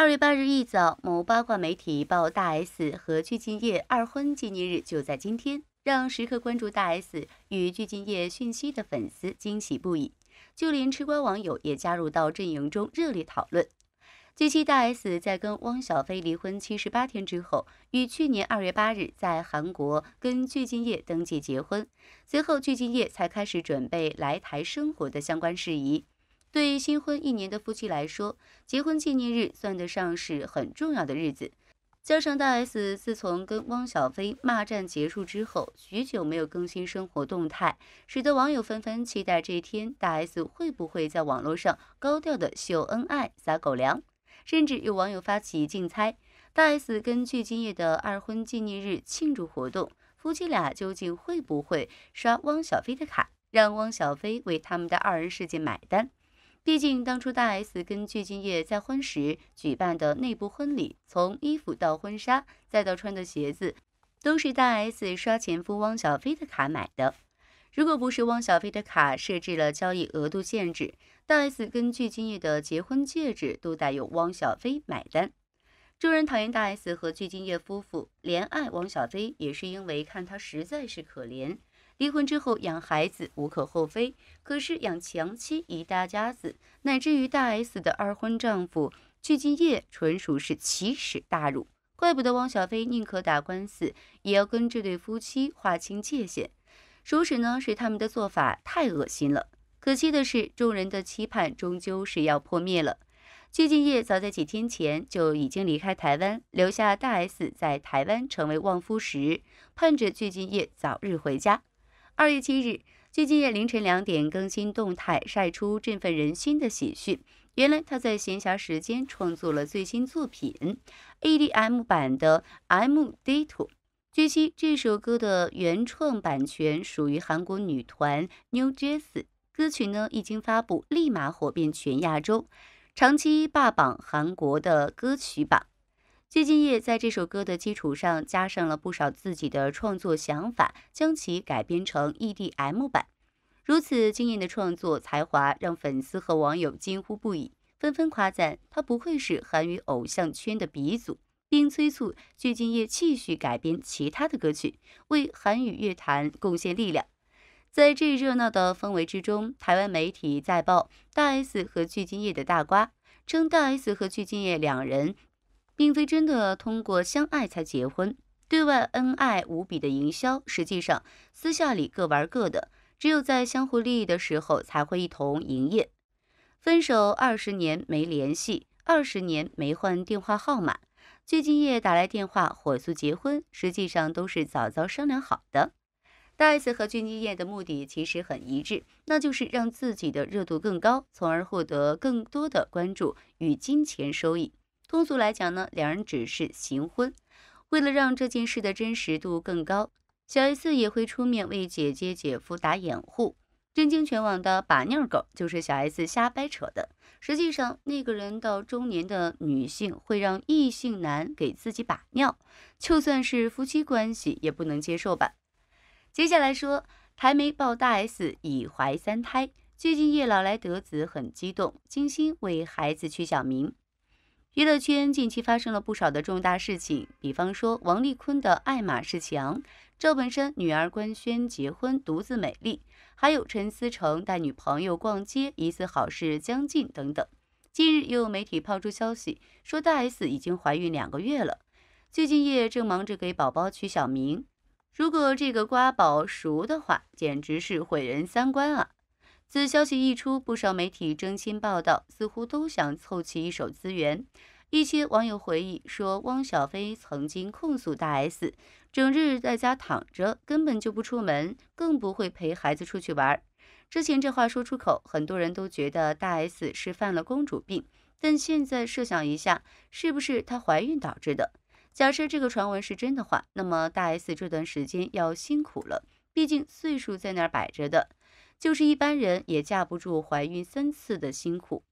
二月八日一早，某八卦媒体报大 S 和具俊晔二婚纪念日就在今天，让时刻关注大 S 与具俊晔讯息的粉丝惊喜不已，就连吃瓜网友也加入到阵营中热烈讨论。据悉，大 S 在跟汪小菲离婚七十八天之后，于去年二月八日在韩国跟具俊晔登记结婚，随后具俊晔才开始准备来台生活的相关事宜。对新婚一年的夫妻来说，结婚纪念日算得上是很重要的日子。加上大 S 自从跟汪小菲骂战结束之后，许久没有更新生活动态，使得网友纷纷期待这一天，大 S 会不会在网络上高调的秀恩爱、撒狗粮？甚至有网友发起竞猜：大 S 根据今夜的二婚纪念日庆祝活动，夫妻俩究竟会不会刷汪小菲的卡，让汪小菲为他们的二人世界买单？毕竟，当初大 S 跟具俊晔再婚时举办的内部婚礼，从衣服到婚纱，再到穿的鞋子，都是大 S 刷前夫汪小菲的卡买的。如果不是汪小菲的卡设置了交易额度限制，大 S 跟具俊晔的结婚戒指都得由汪小菲买单。众人讨厌大 S 和具俊晔夫妇，怜爱汪小菲，也是因为看他实在是可怜。离婚之后养孩子无可厚非，可是养强妻一大家子，乃至于大 S 的二婚丈夫，鞠婧祎纯属是奇耻大辱。怪不得汪小菲宁可打官司也要跟这对夫妻划清界限。说始呢，是他们的做法太恶心了。可惜的是，众人的期盼终究是要破灭了。鞠婧祎早在几天前就已经离开台湾，留下大 S 在台湾成为旺夫石，盼着鞠婧祎早日回家。二月七日，据今夜凌晨两点更新动态，晒出振奋人心的喜讯。原来他在闲暇时间创作了最新作品 e D M 版的《M D Two》。据悉，这首歌的原创版权属于韩国女团 NewJeans，歌曲呢一经发布，立马火遍全亚洲，长期霸榜韩国的歌曲榜。具静业在这首歌的基础上加上了不少自己的创作想法，将其改编成 EDM 版。如此惊艳的创作才华让粉丝和网友惊呼不已，纷纷夸赞他不愧是韩语偶像圈的鼻祖，并催促具静业继续改编其他的歌曲，为韩语乐坛贡献力量。在这热闹的氛围之中，台湾媒体再爆大 S 和具静业的大瓜，称大 S 和具静业两人。并非真的通过相爱才结婚，对外恩爱无比的营销，实际上私下里各玩各的，只有在相互利益的时候才会一同营业。分手二十年没联系，二十年没换电话号码，俊介夜打来电话火速结婚，实际上都是早早商量好的。大 S 和俊业的目的其实很一致，那就是让自己的热度更高，从而获得更多的关注与金钱收益。通俗来讲呢，两人只是行婚。为了让这件事的真实度更高，小 S 也会出面为姐姐姐夫打掩护。震惊全网的把尿狗就是小 S 瞎掰扯的。实际上，那个人到中年的女性会让异性男给自己把尿，就算是夫妻关系也不能接受吧。接下来说，台媒报大 S 已怀三胎，最近叶老来得子很激动，精心为孩子取小名。娱乐圈近期发生了不少的重大事情，比方说王丽坤的爱马仕墙，赵本山女儿官宣结婚，独自美丽，还有陈思诚带女朋友逛街，疑似好事将近等等。近日又有媒体抛出消息说大 S 已经怀孕两个月了，最近也正忙着给宝宝取小名。如果这个瓜宝熟的话，简直是毁人三观啊！此消息一出，不少媒体争先报道，似乎都想凑齐一手资源。一些网友回忆说，汪小菲曾经控诉大 S 整日在家躺着，根本就不出门，更不会陪孩子出去玩。之前这话说出口，很多人都觉得大 S 是犯了公主病。但现在设想一下，是不是她怀孕导致的？假设这个传闻是真的话，那么大 S 这段时间要辛苦了，毕竟岁数在那摆着的。就是一般人也架不住怀孕三次的辛苦，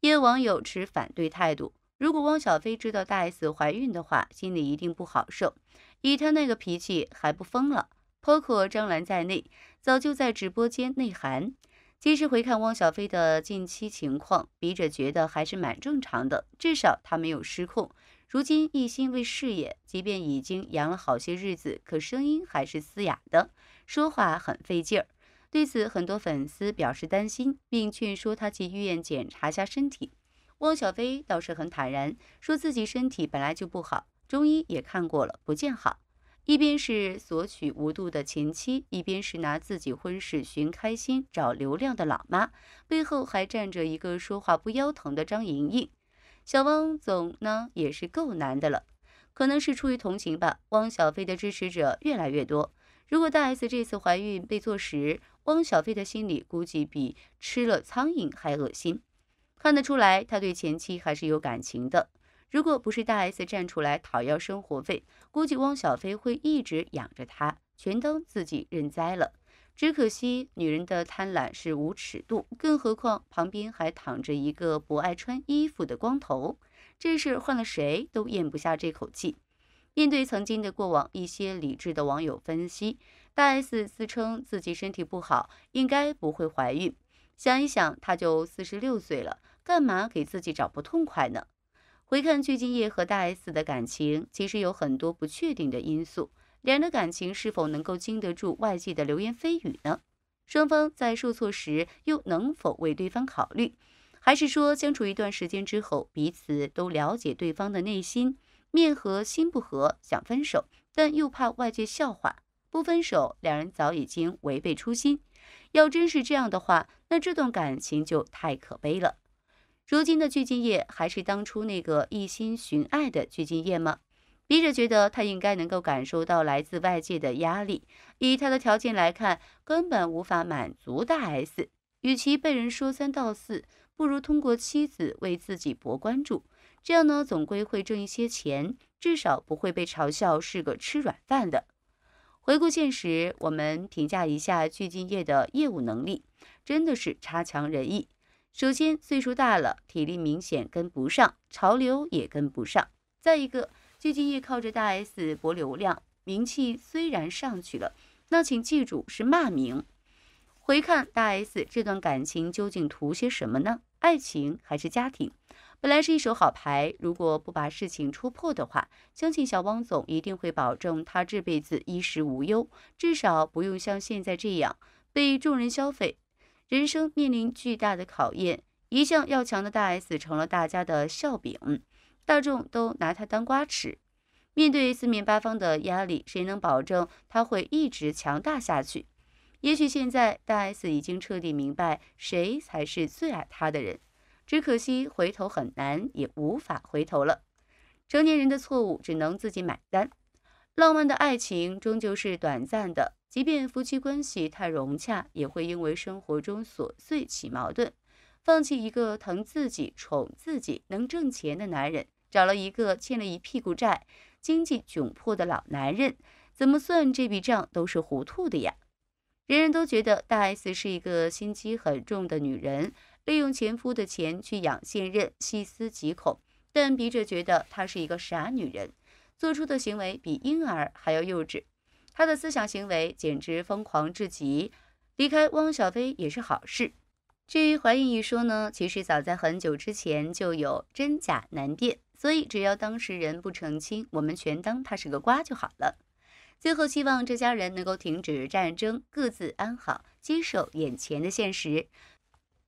也有网友持反对态度。如果汪小菲知道大 S 怀孕的话，心里一定不好受，以他那个脾气还不疯了。包括张兰在内，早就在直播间内涵。其实回看汪小菲的近期情况，笔者觉得还是蛮正常的，至少他没有失控。如今一心为事业，即便已经养了好些日子，可声音还是嘶哑的，说话很费劲儿。对此，很多粉丝表示担心，并劝说他去医院检查一下身体。汪小菲倒是很坦然，说自己身体本来就不好，中医也看过了，不见好。一边是索取无度的前妻，一边是拿自己婚事寻开心、找流量的老妈，背后还站着一个说话不腰疼的张莹莹。小汪总呢，也是够难的了。可能是出于同情吧，汪小菲的支持者越来越多。如果大 S 这次怀孕被坐实，汪小菲的心里估计比吃了苍蝇还恶心，看得出来他对前妻还是有感情的。如果不是大 S 站出来讨要生活费，估计汪小菲会一直养着她，全当自己认栽了。只可惜女人的贪婪是无尺度，更何况旁边还躺着一个不爱穿衣服的光头，这事换了谁都咽不下这口气。面对曾经的过往，一些理智的网友分析。大 S 自称自己身体不好，应该不会怀孕。想一想，她就四十六岁了，干嘛给自己找不痛快呢？回看鞠婧祎和大 S 的感情，其实有很多不确定的因素。两人的感情是否能够经得住外界的流言蜚语呢？双方在受挫时又能否为对方考虑？还是说相处一段时间之后，彼此都了解对方的内心，面和心不和，想分手，但又怕外界笑话？不分手，两人早已经违背初心。要真是这样的话，那这段感情就太可悲了。如今的鞠婧祎还是当初那个一心寻爱的鞠婧祎吗？笔者觉得她应该能够感受到来自外界的压力。以她的条件来看，根本无法满足大 S。与其被人说三道四，不如通过妻子为自己博关注。这样呢，总归会挣一些钱，至少不会被嘲笑是个吃软饭的。回顾现实，我们评价一下鞠婧祎的业务能力，真的是差强人意。首先，岁数大了，体力明显跟不上，潮流也跟不上。再一个，鞠婧祎靠着大 S 博流量，名气虽然上去了，那请记住是骂名。回看大 S 这段感情，究竟图些什么呢？爱情还是家庭？本来是一手好牌，如果不把事情戳破的话，相信小汪总一定会保证他这辈子衣食无忧，至少不用像现在这样被众人消费，人生面临巨大的考验。一向要强的大 S 成了大家的笑柄，大众都拿他当瓜吃。面对四面八方的压力，谁能保证他会一直强大下去？也许现在大 S 已经彻底明白，谁才是最爱他的人。只可惜回头很难，也无法回头了。成年人的错误只能自己买单。浪漫的爱情终究是短暂的，即便夫妻关系太融洽，也会因为生活中琐碎起矛盾。放弃一个疼自己、宠自己、能挣钱的男人，找了一个欠了一屁股债、经济窘迫的老男人，怎么算这笔账都是糊涂的呀！人人都觉得大 S 是一个心机很重的女人。利用前夫的钱去养现任，细思极恐。但笔者觉得她是一个傻女人，做出的行为比婴儿还要幼稚。她的思想行为简直疯狂至极。离开汪小菲也是好事。至于怀孕一说呢，其实早在很久之前就有真假难辨，所以只要当事人不澄清，我们全当她是个瓜就好了。最后，希望这家人能够停止战争，各自安好，接受眼前的现实。